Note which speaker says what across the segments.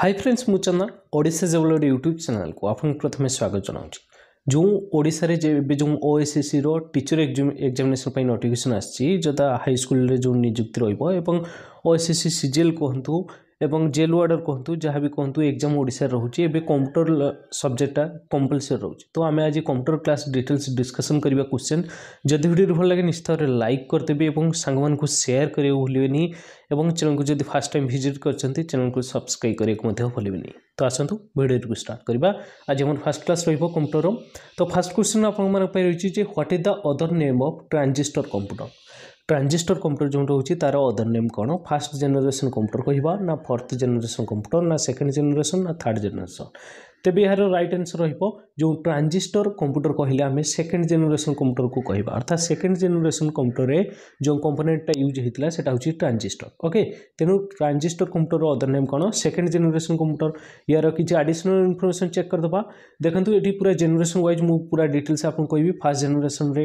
Speaker 1: हाय friends मुझे ओडिशा ओडा जेवलर यूट्यूब चैनल को आपको प्रथम स्वागत जनाऊँ जो ओडे जो ओ एस एस सी रीचर एक्जाम एक्जामेसन नोटिकेसन आदा हाईस्कल जो निजुक्ति रोस एस सी सीजेल कहतु ଏବଂ ଜେଲ୍ ୱାର୍ଡ଼ର କୁହନ୍ତୁ ଯାହା ବି କୁହନ୍ତୁ ଏକ୍ଜାମ୍ ଓଡ଼ିଶାରେ ରହୁଛି ଏବେ କମ୍ପ୍ୟୁଟର ସବଜେକ୍ଟଟା କମ୍ପଲସରି ରହୁଛି ତ ଆମେ ଆଜି କମ୍ପ୍ୟୁଟର କ୍ଲାସ୍ ଡିଟେଲ୍ସ ଡିସ୍କସନ୍ କରିବା କ୍ୱେଶ୍ଚନ୍ ଯଦି ଭିଡ଼ିଓଟି ଭଲ ଲାଗେ ନିଶ୍ଚିତରେ ଲାଇକ୍ କରିଦେବେ ଏବଂ ସାଙ୍ଗମାନଙ୍କୁ ସେୟାର କରିବାକୁ ଭୁଲିବେନି ଏବଂ ଚ୍ୟାନେଲକୁ ଯଦି ଫାର୍ଷ୍ଟ ଟାଇମ୍ ଭିଜିଟ୍ କରିଛନ୍ତି ଚ୍ୟାନେଲକୁ ସବସ୍କ୍ରାଇବ୍ କରିବାକୁ ମଧ୍ୟ ଭୁଲିବେନି ତ ଆସନ୍ତୁ ଭିଡ଼ିଓଟିକୁ ଷ୍ଟାର୍ଟ କରିବା ଆଜି ଆମର ଫାର୍ଷ୍ଟ କ୍ଲାସ୍ ରହିବ କମ୍ପ୍ୟୁଟରର ତ ଫାର୍ଷ୍ଟ କ୍ୱେଶ୍ଚନ୍ ଆପଣମାନଙ୍କ ପାଇଁ ରହିଛି ଯେ what is the other name of transistor computer transistor computer जो रोचे तार अदर नेम कौन फास्ट जेनेसन कंप्यूटर कह ना फोर्थ जेनेसन कंप्यूटर ना सेकेंड जेनेसन ना थर्ड जेनेसन तेब यार रईट आन्सर रो ट्रांजिस्टर कंप्यूटर कहले आम सेकेंड जेनेसन कंप्यूटर को कह अर्थात सेकेंड जेनेसन कंप्यूटर जो कंपोनेंटा यूज होता है ट्रांजिस्टर ओके तेणु ट्रांजिस्टर कंप्यूटर अदर नेम कौन सेकेंड जेनेसन कंप्यूटर यार किसी आडिशनाल इनफर्मेशन चेक करदे देखो ये पूरा जेनेसन व्वज मुझे पूरा डिटेल्स आपको कह फास्ट जेनेसन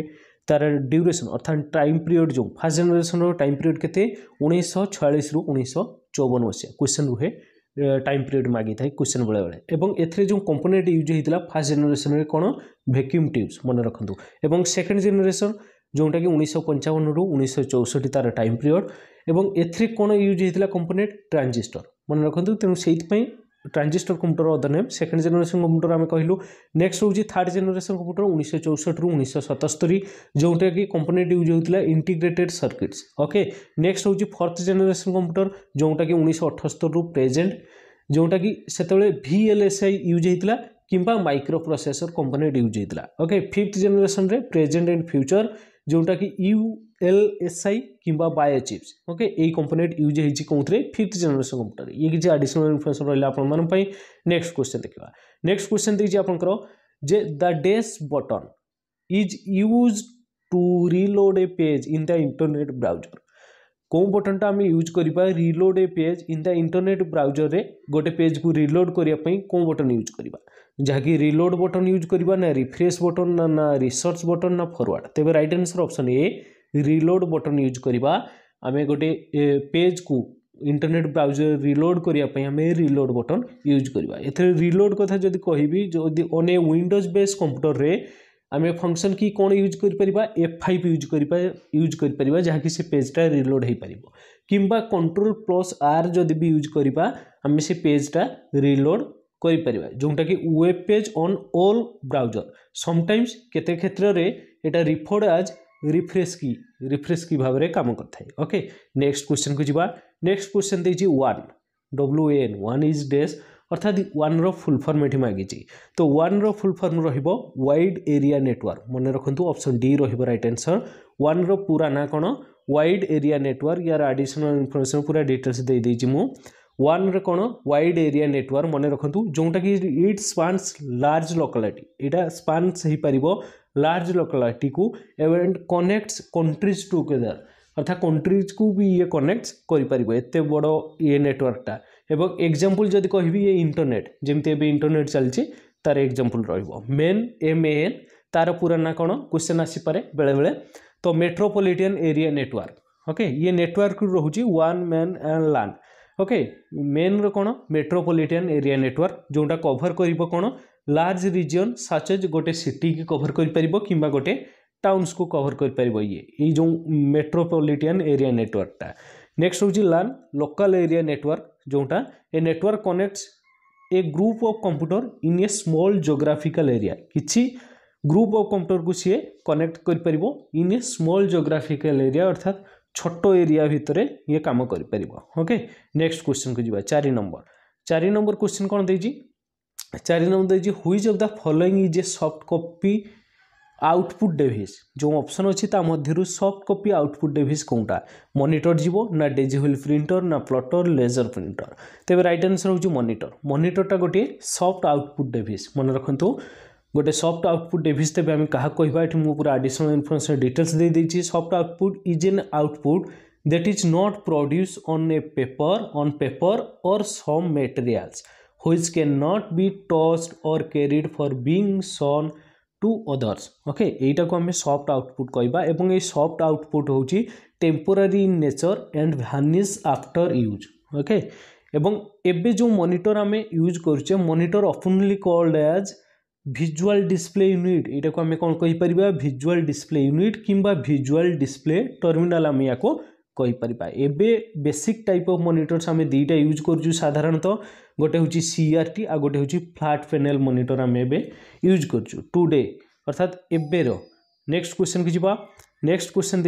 Speaker 1: তার ডিউরেসন অর্থাৎ টাইম পিরিয়ড যে ফার্স্ট জেনেসনর টাইম পিরিয়ড কেতে উনিশশো ছয়াশ রু উনিশশো চৌবন মশিয়া কোশ্চেন রুহে টাইম পিরিয়ড মাগি থাকে কোশ্চেন বেড়ে বেড়ে এবং এতে যে কম্পোনেট ইউজ হয়েছিল ফার্স্ট জেনেসনের কোণ ভ্যাকুম টিউবস মনে রাখতু এবং সেকেন্ড জেনেসন जोटा कि उन्नीस पंचावन रु उन्नीस चौष्टि तार टाइम पीरियड और ए कौन यूज होता कंपोनेट ट्रांजिस्टर मन रखु तेणु से transistor computer other name second generation computer ଆମେ କହିଲୁ ନେକ୍ସଟ ହେଉଛି ଥାର୍ଡ଼ ଜେନେରେସନ୍ କମ୍ପ୍ୟୁଟର ଉଣେଇଶହ ଚଉଷଠିରୁ ଉଣେଇଶହ ସତସ୍ତରୀ ଯେଉଁଟାକି କମ୍ପୋନେଟ୍ ୟୁଜ୍ ହେଉଥିଲା ଇଣ୍ଟିଗ୍ରେଟେଡ୍ ସର୍କିଟ୍ସ ଓକେ ନେକ୍ସଟ ହେଉଛି ଫୋର୍ଥ ଜେନେରେସନ୍ କମ୍ପ୍ୟୁଟର ଯେଉଁଟାକି ଉଣେଇଶହ ଅଠସ୍ତରୀରୁ ପ୍ରେଜେଣ୍ଟ ଯେଉଁଟାକି ସେତେବେଳେ ଭିଏଲ୍ଏସ୍ଆଇ ୟୁଜ୍ ହେଇଥିଲା কিংবা মাইক্রো প্রসেসর কম্পোনেট ইউজ হয়েছিল okay fifth generation present and future যেটা কি ইউ एल एस आई कि बायोचिप्स ओके ये कंपोनेंट यूज होती फिफ्थ जेनेसन कंप्यूटर ये कि आडिशनाल इनफर्मेशन रही है आप नेक्स्ट क्वेश्चन देखा नेक्स्ट क्वेश्चन देखिए आप the dash button is use to reload a page in the internet browser कौ बटन टाइम यूज करवा reload a page in the internet browser में गोटे पेज को रिलोड करने कौ बटन यूज करवा जहाँकि रिलोड बटन यूज करवा रिफ्रेश बटन ना ना रिसर्च बटन ना फरवर्ड तेज right answer option A reload button use करवा आम गोटे पेज को इंटरनेट ब्राउजर रिलोड करने रिलोड बटन यूज करवा रिलोड कथा जब कह अने विंडोज बेस कंप्यूटर में आम फंक्शन की कौन यूज कर एफ फाइव यूज कर यूज कर पेजटा रिलोड हो पार कि कंट्रोल प्लस आर जदि भी यूज करवा आम से पेजटा रिलोड कर पार्बा जोटा कि web page on all browser sometimes केत क्षेत्र में यहाँ रिफोर्ड आज रिफ्रेश की रिफ्रेश की भाव कम करें ओके नेक्स्ट क्वेश्चन को जी नेक्स्ट क्वेश्चन देखिए one W N one is dash अर्थात ୱାନ୍ ର ଫୁଲ୍ ଫର୍ମ ଏଠି ମାଗିଛି ତ ୱାନ୍ ର ଫୁଲ୍ ଫର୍ମ ରହିବ ୱାଇଡ୍ ଏରିଆ ନେଟୱାର୍କ ମନେ ରଖନ୍ତୁ ଅପସନ୍ ଡି ରହିବ ରାଇଟ୍ ଆନ୍ସର୍ ୱାନ୍ ର ପୁରା ନାଁ କ'ଣ ୱାଇଡ୍ ଏରିଆ ନେଟୱାର୍କ ୟାର ଆଡ଼ିସନାଲ୍ ଇନଫର୍ମେସନ୍ ପୁରା ଡିଟେଲ୍ସ ଦେଇଦେଇଛି ମୁଁ ୱାନ୍ରେ କ'ଣ ୱାଇଡ୍ ଏରିଆ ନେଟୱାର୍କ ମନେ ରଖନ୍ତୁ ଯେଉଁଟାକି ଇଟ୍ ସ୍ପାନ୍ସ ଲାର୍ଜ ଲୋକାଲିଟି ଏଇଟା ସ୍ପାନ୍ସ ହେଇପାରିବ लार्ज लोकलाइटी को एंड कनेक्ट्स कंट्रीज टुगेदर अर्थात कंट्रीज को भी ये कनेक्ट करते बड़ ये नेटवर्कटा एवं एक्जामपल जब कह इंटरनेट जमी ए इंटरनेट चलती तार एक्जामपल रेन एम एन तार पूरा ना कौन क्वेश्चन आसपा बेले बेले तो मेट्रोपोलिटन एरिया नेटवर्क ओके ये नेटवर्क रोचे वन MAN and LAN okay MAN रो कौन एरिया नेटवर्क जोटा कभर कर कौन लार्ज रिजन साचेज गोटे सिटी की कभर कर गोटे टाउनस को कभर कर ये जो मेट्रोपलीटियान एरिया नेटवर्कटा नेक्स्ट हूँ लार्न लोकाल एरिया नेटवर्क जोटा a network connect a group of computer in a small geographical area कि ग्रुप अफ कंप्यूटर को सी कनेक्ट कर इन ए स्मल जोग्राफिकाल एरिया अर्थात छोट एरिया भितर ये काम करके नेक्स्ट क्वेश्चन को जी चार नंबर चार नंबर क्वेश्चन कौन दे चारि नंबर देखिए which of the following is a soft copy output device যে অপসন অছি তা মধ্যে সফট কপি আউটপুট ডেভিস কোটা মনিটর যাব না ডেজিহুইল প্রিন্টর না প্লটর লেজর প্রিন্টর তেমন রাইট আনসর হচ্ছে মনিটর মনিটরটা গোটিয়ে সফট আউটপুট ডেভিস মনে রাখতু গোটে সফট আউটপুট ডেভিস তেমন আমি কাহা কহবা এটি মু পুরা আডিশনাল ইনফরমেশন ডিটেলস দিয়ে দিয়েছি soft output is an output that is not produce on a paper on paper or some materials which cannot be tossed or carried for being shown to others okay এইটাକୁ ଆମେ soft output କହିବା ଏବଂ ଏଇ soft output ହେଉଛି temporary in nature and vanish after use okay ଏବଂ ଏବେ ଯେଉଁ monitor ଆମେ ୟୁଜ୍ କରୁଛେ ମନିଟର ଅଫନଲି called as visual display unit ଏଇଟାକୁ ଆମେ କ'ଣ କହିପାରିବା ଭିଜୁଆଲ୍ ଡିସପ୍ଲେ ୟୁନିଟ୍ କିମ୍ବା ଭିଜୁଆଲ୍ ଡିସପ୍ଲେ ଟର୍ମିନାଲ୍ ଆମେ ୟାକୁ କହିପାରିବା ଏବେ ବେସିକ୍ ଟାଇପ୍ ଅଫ୍ ମନିଟର୍ସ ଆମେ ଦୁଇଟା ୟୁଜ୍ କରୁଛୁ ସାଧାରଣତଃ गोटे हूँ सीआरटी आ गोटे हूँ फ्लाट फेनेल मनिटर आम एवं यूज करुडे अर्थात एबर नेक्स्ट क्वेश्चन को जी नेक्स्ट क्वेश्चन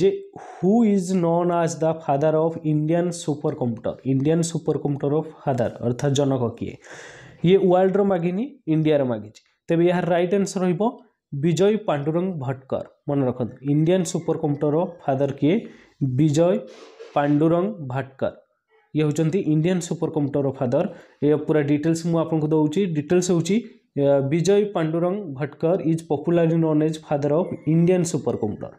Speaker 1: जे who is known as the father of Indian super computer Indian super computer of father अर्थात जनक किए ये वर्ल्ड मागिनी इंडिया मागिच तेज यार रईट आंसर विजय पांडुरंग भटकर मन रखु इंडियन सुपर कंप्यूटर फादर किए विजय पांडुरंग भटकर ଇଏ ହେଉଛନ୍ତି ଇଣ୍ଡିଆନ୍ ସୁପର କମ୍ପ୍ୟୁଟର ଫାଦର ଏ ପୁରା ଡିଟେଲ୍ସ ମୁଁ ଆପଣଙ୍କୁ ଦେଉଛି ଡିଟେଲ୍ସ ହେଉଛି Vijay Pandurang Bhatkar is popularly known as father of Indian super computer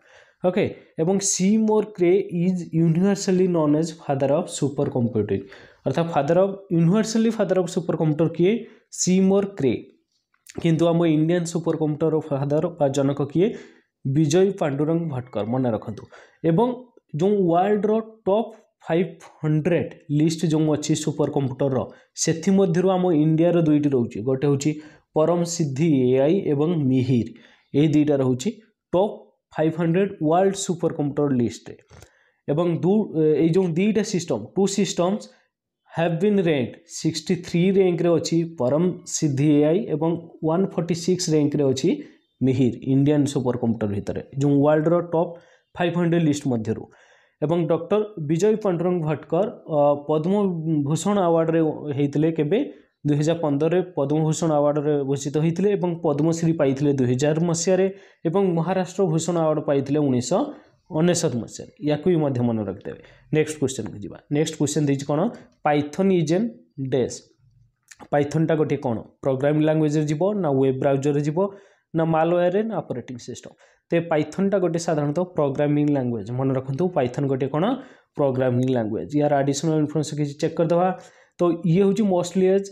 Speaker 1: okay এবং Seymour Cray is universally known as father of super computing অর্থাৎ father of universally father of super computer কিয়ে Seymour Cray কিন্তু আমার Indian super computer father বা জনক কিয়ে বিজয় পাণ্ডুরঙ্গ ভটকর মনে রাখতু এবং যে ওয়ার্ল্ডর টপ ଫାଇଭ୍ ହଣ୍ଡ୍ରେଡ଼ ଲିଷ୍ଟ ଯେଉଁ ଅଛି ସୁପର କମ୍ପ୍ୟୁଟରର ସେଥିମଧ୍ୟରୁ ଆମ ଇଣ୍ଡିଆର ଦୁଇଟି ରହୁଛି ଗୋଟେ ହେଉଛି ପରମ ସିଦ୍ଧି ଏଆଇ ଏବଂ ମିହିର ଏହି ଦୁଇଟା ରହୁଛି top five hundred world super computer ଲିଷ୍ଟରେ ଏବଂ ଦୁ ଏଇ ଯେଉଁ ଦୁଇଟା system two systems have been rank sixty three ରେଙ୍କରେ ଅଛି ପରମ ସିଦ୍ଧି ଏଆଇ ଏବଂ ୱାନ୍ ଫର୍ଟି ସିକ୍ସ ରେଙ୍କରେ ଅଛି ମିହିର ଇଣ୍ଡିଆନ୍ ସୁପର କମ୍ପ୍ୟୁଟର ଭିତରେ ଯେଉଁ ୱାର୍ଲଡର ଟପ୍ ଫାଇଭ୍ ହଣ୍ଡ୍ରେଡ଼ ଲିଷ୍ଟ ମଧ୍ୟରୁ এবং ডক্টর বিজয় পাণ্ডুরঙ্গ ভটকর পদ্মভূষণ আওয়ার্ডরে হয়েছিল কেবে দুই হাজার পনেরে পদ্মভূষণ আওয়ার্ডরে ভূষিত হয়েছিল এবং পদ্মশ্রী পাই দুই হাজার মশায় এবং মহারাষ্ট্র ভূষণ আওয়ার্ড পাই উনিশশো ଅନେଶ୍ୱତ ମସିହାରେ ୟାକୁ ବି ମଧ୍ୟ ମନେ ରଖିଦେବେ ନେକ୍ସଟ କ୍ୱେଶ୍ଚନକୁ ଯିବା ନେକ୍ସଟ କ୍ୱେଶ୍ଚନ ଦେଇଛି କ'ଣ ପାଇଥନ୍ ଇଜ୍ ଏନ୍ ଡେସ୍ ପାଇଥନ୍ଟା ଗୋଟିଏ କ'ଣ ପ୍ରୋଗ୍ରାମିଂ ଲାଙ୍ଗୁଏଜରେ ଯିବ ନା ୱେବ୍ ବ୍ରାଉଜରରେ ଯିବ ନା ମାଲୱେୟାର ଏନ୍ ଅପରେଟିଂ ସିଷ୍ଟମ୍ ତେବେ ପାଇଥନ୍ଟା ଗୋଟିଏ ସାଧାରଣତଃ ପ୍ରୋଗ୍ରାମିଂ ଲାଙ୍ଗୁଏଜ୍ ମନେ ରଖନ୍ତୁ ପାଇଥନ୍ ଗୋଟିଏ କ'ଣ ପ୍ରୋଗ୍ରାମିଂ ଲାଙ୍ଗୁଏଜ୍ ଏହାର ଆଡ଼ିସନାଲ୍ ଇନଫର୍ମେସନ୍ କିଛି ଚେକ୍ କରିଦେବା ତ ଇଏ ହେଉଛି mostly as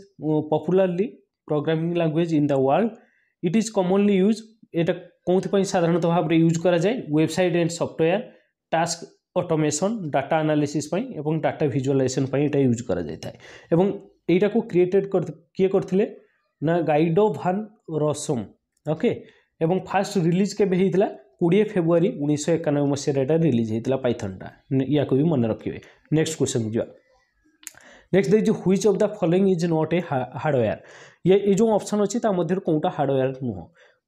Speaker 1: popularly programming language in the world it is commonly use এটা কোথায় সাধারণত ভাবে ইউজ করা যায় website and software task automation data analysis এবং ডাটা ভিজুয়ালাইজেসন এটা ইউজ করা যাই এবং এইটা ক্রিয়েটেড কিয়ে করলে না গাইডো ভান রসম ওকে फास्ट रिलीज के कोड़े फेब्रुआर उन्नीस ফেব্রুয়ারি উনিশশো একানবে মশায় এটা রিলিজ হয়েছিল या को भी मन रखिए নেক্সট क्वेश्चन जी नेक्स्ट देखिए which of the following is not a hardware ये ये जो ऑप्शन अच्छी मध्य कौटा हार्डवेयर नुह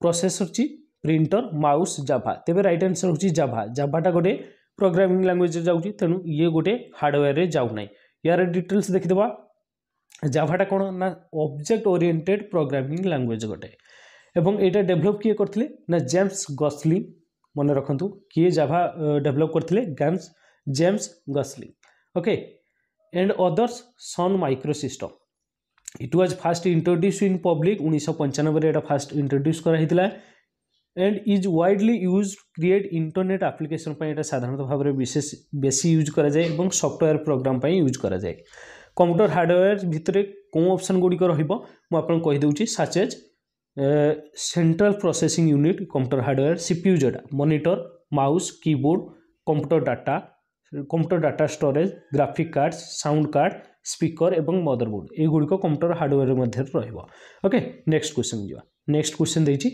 Speaker 1: प्रोसेसर ची प्रिंटर माउस जाभा तेज रईट आंसर हूँ जाभा जाभाटा गोटे प्रोग्रामिंग लांगुएज जाऊँच तेणु ये गोटे हार्डवेयर जाऊना यार डिटेल्स देखीदे जाभाटा कौन ना ऑब्जेक्ट ओरिएंटेड प्रोग्रामिंग लांगुएज गोटे এবং এইটা ଡେଭଲପ୍ କିଏ କରିଥିଲେ ନା ଜେମ୍ସ ଗସ୍ଲି ମନେ ରଖନ୍ତୁ କିଏ ଜାଭା ଡେଭଲପ୍ କରିଥିଲେ ଗାନ୍ସ James Gosling okay and others Sun Micro System it was first introduce in public ଉଣେଇଶହ ପଞ୍ଚାନବେରେ ଏଇଟା ଫାଷ୍ଟ ଇଣ୍ଟ୍ରୋଡ୍ୟୁସ୍ କରାହେଇଥିଲା and is widely use create internet application यहाँ साधारण भाव में विशेष बेसी यूज कराए और सफ्टवेयर प्रोग्राम यूज कराए कंप्यूटर हार्डवेयर भितर कौन अप्सन गुड़िक रोक मुझे कहीदे साचेज central processing unit computer central processing mouse keyboard computer data computer data storage graphic computer data card data ଏବଂ graphic ଏଗୁଡ଼ିକ sound card ମଧ୍ୟରେ ରହିବ ଓକେ এগুড়িক কম্পিউটার ଯିବା মধ্যে রহিব ଦେଇଛି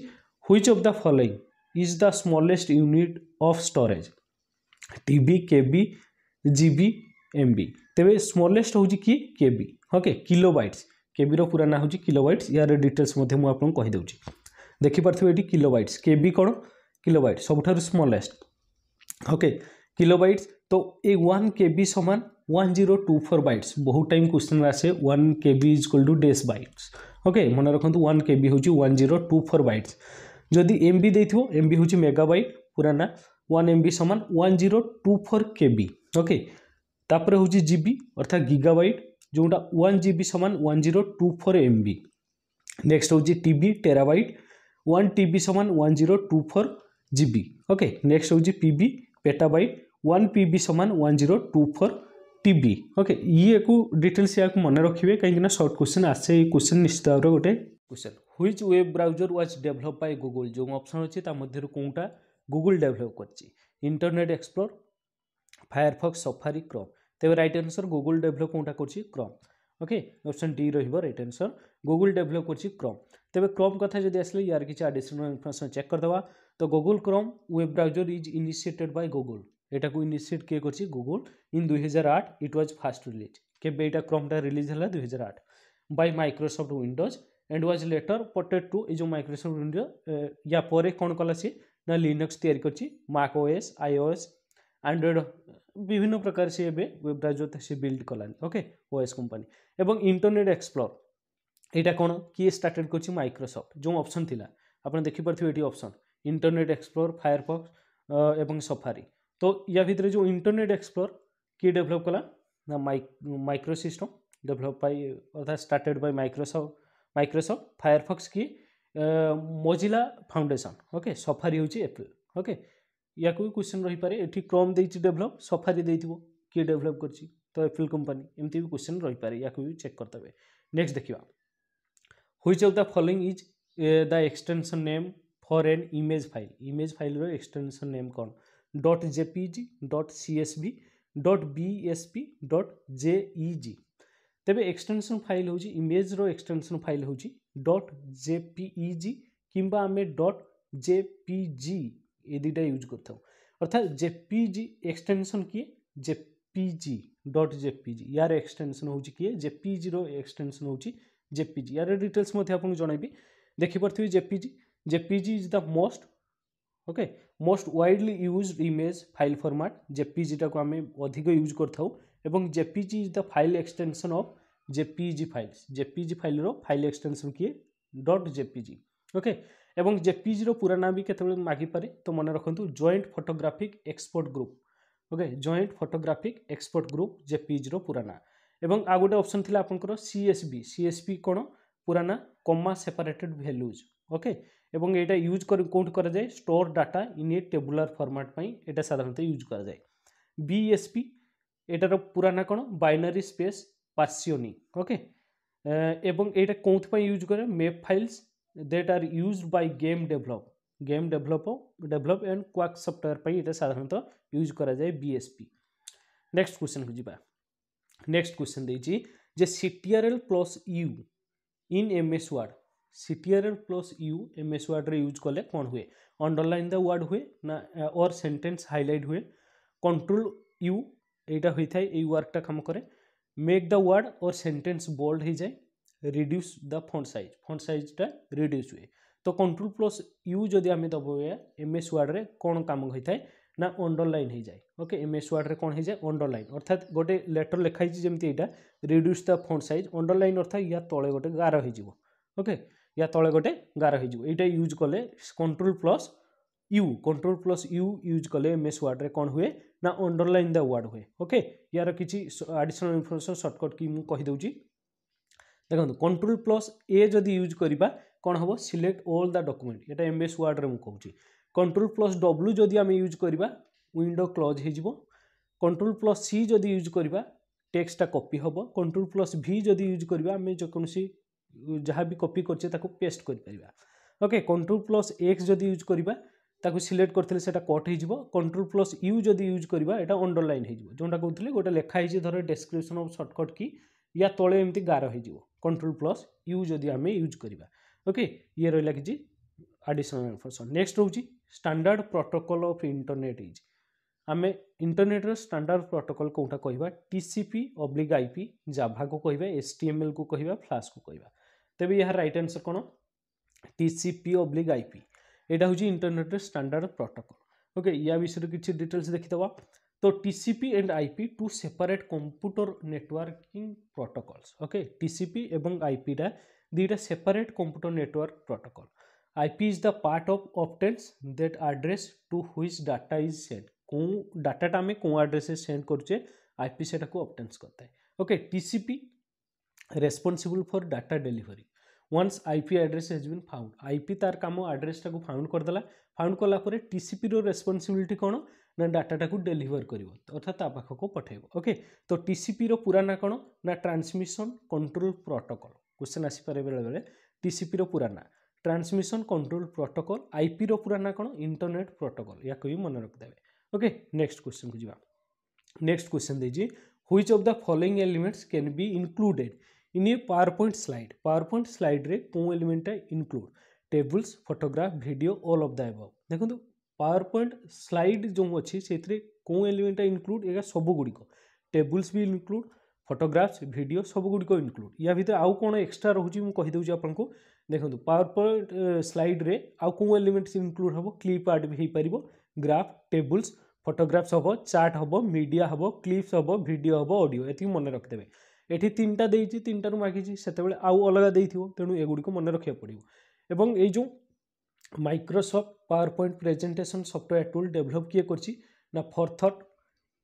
Speaker 1: next of the following is the smallest unit of storage T দা K B G B M B ତେବେ এমবি ହେଉଛି କି K B okay kilo bytes KB रूरा ना हूँ किलो वाइट्स यार डिटेल्स मुझे आपदे देखिपे किलो वाइट्स के बी कौन किलो वाइट सब स्मलेट ओके किलो वाइट्स तो ये वन के बी सामान one zero two four bytes बहुत टाइम क्वेश्चन आसे one K B is equal to डेस बैट्स ओके मन रखुद तो वन के बी हूँ one zero two four bytes जदि एम बी दे एम बी हूँ मेगा बैट पुराना वन एम बी सामान one zero two four K B okay हूँ जि अर्थात गिगा बैट ଯେଉଁଟା ୱାନ୍ ଜି ବି ସମାନ one zero two four M B next ହେଉଛି T B terabyte one T B ସମାନ one zero two four G B okay next ହେଉଛି P B petabyte one P B ସମାନ one zero two four T B okay ଇଏକୁ details ଏହାକୁ ମନେ ରଖିବେ କାହିଁକିନା short question ଆସେ ଏଇ କ୍ୱେଶ୍ଚନ୍ ନିଶ୍ଚିତ ଭାବରେ ଗୋଟେ question which web browser was develop by Google ଯେଉଁ ଅପସନ୍ ଅଛି ତା ମଧ୍ୟରୁ କେଉଁଟା ଗୁଗୁଲ୍ ଡେଭଲପ୍ କରିଛି Internet Explore Firefox Safari Chrome ତେବେ ରାଇଟ୍ ଆନ୍ସର୍ ଗୁଗୁଲ୍ ଡେଭଲପ୍ କେଉଁଟା କରୁଛି କ୍ରମ୍ ওকে অপশন ডি রহব রাইট আনসর গুগল ডেভেলপ করছি ক্রম তবে ক্রম কথা যদি আসলে ইয়ার কিছু আডিশনাল ইনফরমেশন চেক করদেবা তো Google Chrome web browser is initiated by Google এটা ইনিসিয়েট কিয়ে করছি গুগল ইন দুই হাজার আট ইট ওয়াজ ফার্স্ট রিলিজ কেবে এটা ক্রমটা রিলিজ হল দুই হাজার আট by Microsoft Windows and was later ported to এই যে মাইক্রোসফট উইন্ডোজ ইয়া পরে কোণ কলা সি না লিনক্স তৈরি করছি মাক ওএস আইওএস আন্ড্রয়েড বিভিন্ন প্রকার সি এবে ওয়েব ব্রাউজর সি বিল্ড কলানি ওকে ওএস কোম্পানি এবং ইন্টরনেট এক্সপ্লোর এইটা কোণ কি স্টার্টেড করছি মাইক্রোসফট যে অপসন লা আপনার দেখিপারে এটি অপসন ইন্টরনেট এক্সপ্লোর ফায়ারফক্স এবং সফারি তো ইয়া ভিতরে যে ইন্টরনেট এক্সপ্লোর কি ডেভেলপ কলা না মাইক্রো সিস্টম ডেভেলপ বাই অর্থাৎ started by Microsoft Microsoft Firefox কি मोजिला फाउंडेशन ओके सफारी हूँ एप्रिल ओके ইয়াକୁ ବି କ୍ୱେଶ୍ଚନ୍ ରହିପାରେ ଏଠି କ୍ରମ୍ ଦେଇଛି ଡେଭଲପ୍ ସଫାରି ଦେଇଥିବ କିଏ ଡେଭଲପ୍ କରିଛି ତ ଏଫିଲ୍ କମ୍ପାନୀ ଏମିତି ବି କ୍ୱେଶ୍ଚନ୍ ରହିପାରେ ୟାକୁ ବି ଚେକ୍ କରିଦେବେ ନେକ୍ସଟ ଦେଖିବା which of the following is the extension name for an image file image ଫାଇଲ୍ର ଏକ୍ସଟେନସନ୍ ନେମ୍ କ'ଣ dot JPG dot CSV dot BSP dot ଜେଇଜି ତେବେ ଏକ୍ସଟେନସନ୍ ଫାଇଲ୍ ହେଉଛି ଇମେଜ୍ର ଏକ୍ସଟେନସନ୍ ଫାଇଲ୍ ହେଉଛି ଡଟ୍ ଜେପିଇଜି କିମ୍ବା ଆମେ ଡଟ୍ ଜେପିଜି ये दुटा यूज कर जेपी जि एक्सटेनसन किए जेपी जि डट जेपी जि यार एक्सटेनसन हो किए जेपी जि रक्सटेनसन हो जेपी जि यार डिटेल्स जनइबी देखिपे JPG JPG is the most okay most widely use image file format जेपी जिटा को आम अधिक यूज कर JPG is the file extension of JPG files JPG file रो फाइल एक्सटेनसन किए डट जेपी जि ওকে ଏବଂ ଜେପିଜିର ପୁରା ନାଁ ବି କେତେବେଳେ ମାଗିପାରେ ତ ମନେ ରଖନ୍ତୁ joint photographic expert group okay joint photographic expert group ଜେପିଜିର ପୁରା ନାଁ ଏବଂ ଆଉ ଗୋଟେ ଅପସନ୍ ଥିଲା ଆପଣଙ୍କର ସିଏସ୍ବି ସିଏସ୍ବି କ'ଣ ପୁରା ନାଁ କମା ସେପାରେଟେଡ୍ ଭ୍ୟାଲ୍ୟୁଜ୍ ଓକେ ଏବଂ ଏଇଟା ୟୁଜ୍ କରି କେଉଁଠି କରାଯାଏ store data in a tabular format ପାଇଁ ଏଇଟା ସାଧାରଣତଃ ୟୁଜ୍ କରାଯାଏ ବିଏସ୍ପି ଏଟାର ପୁରା ନାଁ କ'ଣ ବାଇନାରୀ ସ୍ପେସ୍ ପାସିଓନି ଓକେ ଏବଂ ଏଇଟା କେଉଁଥିପାଇଁ ୟୁଜ୍ କରେ map files that are used by game develop game developer develop and quack software ପାଇଁ ଏଇଟା ସାଧାରଣତଃ ୟୁଜ୍ କରାଯାଏ ବିଏସପି ନେକ୍ସଟ କ୍ୱେଶ୍ଚନକୁ ଯିବା ନେକ୍ସଟ କ୍ୱେଶ୍ଚନ ଦେଇଛି ଯେ CTRL plus U in M S Word CTRL plus U M S ୱାର୍ଡ଼ରେ use କଲେ କ'ଣ ହୁଏ ଅଣ୍ଡରଲାଇନ୍ ଦ ୱାର୍ଡ଼ ହୁଏ ନା ଅର୍ ସେଣ୍ଟେନ୍ସ ହାଇଲାଇଟ୍ ହୁଏ କଣ୍ଟ୍ରୋଲ ୟୁ ଏଇଟା ହୋଇଥାଏ ଏଇ ୱାର୍ଡ଼ଟା କାମ କରେ make the word or sentence bold ହେଇଯାଏ reduce the font size font ସାଇଜ୍ଟା ରିଡ୍ୟୁସ୍ ହୁଏ ତ କଣ୍ଟ୍ରୋଲ ପ୍ଲସ୍ ୟୁ ଯଦି ଆମେ ଦବାଇବା ଏମ୍ ଏସ୍ ୱାର୍ଡ଼ରେ କ'ଣ କାମ ହୋଇଥାଏ ନା ଅଣ୍ଡରଲାଇନ୍ ହୋଇଯାଏ ଓକେ ଏମ୍ ଏସ୍ ୱାର୍ଡ଼ରେ କ'ଣ ହୋଇଯାଏ ଅଣ୍ଡରଲାଇନ୍ ଅର୍ଥାତ୍ ଗୋଟେ ଲେଟର୍ ଲେଖା ହେଇଛି ଯେମିତି ଏଇଟା reduce the font size underline ଅର୍ଥାତ୍ ୟା ତଳେ ଗୋଟେ ଗାର ହୋଇଯିବ ଓକେ ୟା ତଳେ ଗୋଟେ ଗାର ହୋଇଯିବ ଏଇଟା ୟୁଜ୍ କଲେ control plus U control plus U use କଲେ ଏମ୍ ଏସ୍ ୱାର୍ଡ଼ରେ କ'ଣ ହୁଏ ନା ଅଣ୍ଡରଲାଇନ୍ ଦ ୱାର୍ଡ଼ ହୁଏ ଓକେ ୟାର କିଛି ଆଡ଼ିସନାଲ୍ ଇନଫର୍ମେସନ୍ ସର୍ଟକଟ୍ କି ମୁଁ କହିଦେଉଛି দেখুন কন্ଟ୍ରୋল ପ୍ଲସ୍ ଏ ଯଦି ୟୁଜ୍ କରିବା କ'ଣ ହେବ ସିଲେକ୍ଟ ଅଲ୍ ଦ ଡକୁମେଣ୍ଟ ଏଇଟା ଏମ୍ ଏସ୍ ୱାର୍ଡ଼ରେ ମୁଁ କହୁଛି କଣ୍ଟ୍ରୋଲ ପ୍ଲସ୍ ଡବ୍ଲୁ ଯଦି ଆମେ ୟୁଜ୍ କରିବା ୱିଣ୍ଡୋ କ୍ଲୋଜ୍ ହୋଇଯିବ କଣ୍ଟ୍ରୋଲ ପ୍ଲସ୍ ସି ଯଦି ୟୁଜ୍ କରିବା ଟେକ୍ସଟା କପି ହେବ କଣ୍ଟ୍ରୋଲ ପ୍ଲସ୍ ଭି ଯଦି ୟୁଜ୍ କରିବା ଆମେ ଯେକୌଣସି ଯାହା ବି କପି କରିଛେ ତାକୁ ପେଷ୍ଟ କରିପାରିବା ଓକେ କଣ୍ଟ୍ରୋଲ ପ୍ଲସ୍ ଏକ୍ସ ଯଦି ୟୁଜ୍ କରିବା ତାକୁ ସିଲେକ୍ଟ କରିଥିଲେ ସେଇଟା କଟ୍ ହୋଇଯିବ କଣ୍ଟ୍ରୋଲ ପ୍ଲସ୍ ୟୁ ଯଦି ୟୁଜ୍ କରିବା ଏଇଟା ଅଣ୍ଡରଲାଇନ୍ ହୋଇଯିବ ଯେଉଁଟା କହୁଥିଲି ଗୋଟେ ଲେଖା ହେଇଛି ଧର ଡେସ୍କ୍ରିପସନ୍ ଅଫ୍ ସର୍ଟକଟ୍ କି या तले एमती गार हो कंट्रोल प्लस यू जदि आम यूज करवा ओके ये रहा कि आडिशनाल इनफर्मेशन नेक्स्ट रोचे standard protocol of internet is आम इंटरनेट स्टाण्डार्ड प्रोटोकल कौटा कह टीसीपी अब्लिक आईपी जाभा को कह एस टी एम एल को कह फ्लाश को कह तेब यहाँ रईट आनसर कौन टीसीपी अब्लिक आईपी एटा हूँ इंटरनेट स्टाण्डार्ड प्रोटोकल ओके या विषय किसी डिटेल्स देखीदे तो TCP and IP two separate computer networking protocols okay TCP এবং IP টা দুইটা separate computer network protocol IP is the part of obtains that address to which data is sent কোন ডাটাটা আমি কোন আড্রেসে সেন্ড করছে IP সেটাকে obtains করতে okay TCP responsible for data delivery once IP address has been found IP ତାର କାମ ଆଡ୍ରେସ୍ଟାକୁ ଫାଉଣ୍ଡ କରିଦେଲା ଫାଉଣ୍ଡ କଲା ପରେ ଟିସିପିର ରେସ୍ପନ୍ସିବିଲିଟି କ'ଣ ନା ଡାଟାଟାକୁ ଡେଲିଭର କରିବ ଅର୍ଥାৎ ତା ପାଖକୁ ପଠାଇବ ଓକେ ତ ଟିସିପିର ପୁରା ନା କ'ଣ ନା ଟ୍ରାନ୍ସମିଶନ୍ କଣ୍ଟ୍ରୋଲ ପ୍ରୋଟୋକଲ୍ କୋଶ୍ଚିନ୍ ଆସିପାରେ ବେଳେବେଳେ ଟିସିପିର ପୁରା ନା ট্রান্সমিশন কন্ট্রোল প্রোটোকল আইপির পুরা না কোণ ইন্টরনেট প্রোটোকল ইয়াকে বি মনে রাখিদেবে ওকে নেক্সট কোশ্চেন কু যা নেক্সট কোশ্চেন দিয়েছি which of the following elements can be included in a PowerPoint slide PowerPoint স্লাইড্রে কেউ এলিমেন্টটা include tables photograph video all of the above দেখুন power point slide जो अच्छी से कौन एलिमेंट इनक्लूड सब सबुड़ टेबुल्स भी इनक्लूड फटोग्राफ्स भिड सबुगुड़ इनक्लूड या भितर आउ कौन एक्सट्रा रोचे मुझे कहीदे आपको देखो पावर पॉइंट स्लाइड्रे आउ कौ एलिमेंट्स इनक्लूड हे क्लीप आर्ट भी हो पार ग्राफ टेबुल्स फटोग्राफ्स हम चार्ट हम मीडिया हम क्लीप्स हम भिड हम अडियो ये मन रखिदे ये तीन टाइम तीन टू मागिजी से आउ अलग तेणु एगुड़ी को मन रखा पड़ो ए जो Microsoft PowerPoint presentation software tool develop কিয়ে করছি না ফরথট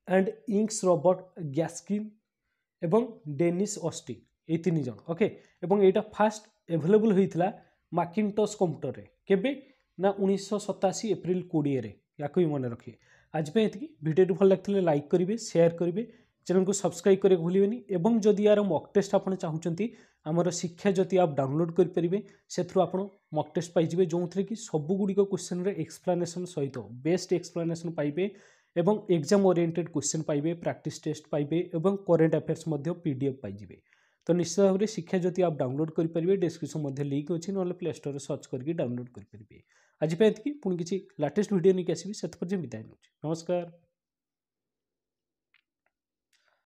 Speaker 1: অ্যান্ড ইংস রবট গ্যাসকিন এবং ডেনিস অস্টিক এই তিনজন ওকে এবং এটা ফার্স্ট এভেলেবল হয়েছিল মাকিনটস কম্পুটরে কেবে না উনিশশো সতাশি এপ্রিল কোড়িয়ে ইয়াকে মনে রখিয়ে আজপে এতকি ভিডিওটি ভাল লাগলে লাইক করবে সেয়ার করবে चैनल को सब्सक्राइब करने को भूलें जदि यार मक् टेस्ट आप चाहते आमर शिक्षा जो आप डाउनलोड करेंगे से मक् टेस्ट पाइप जो थे कि सबुगुड़ क्वेश्चन रक्सप्लानेसन सहित बेस्ट एक्सप्लानेसन पाए और एक्जाम ओरिएंटेड क्वेश्चन पाए प्राक्ट टेस्ट पाए और current affairs P D F तो निश्चित भाव में शिक्षा ज्योति आप डाउनलोड करेंगे डिस्क्रिप्स लिंक अच्छी ना प्ले स्टोर सर्च करके डाउनलोड करेंगे आज पाई पुणी किसी लाटेस्ट भिडियो नहीं आसपी से विदाय नौ नमस्कार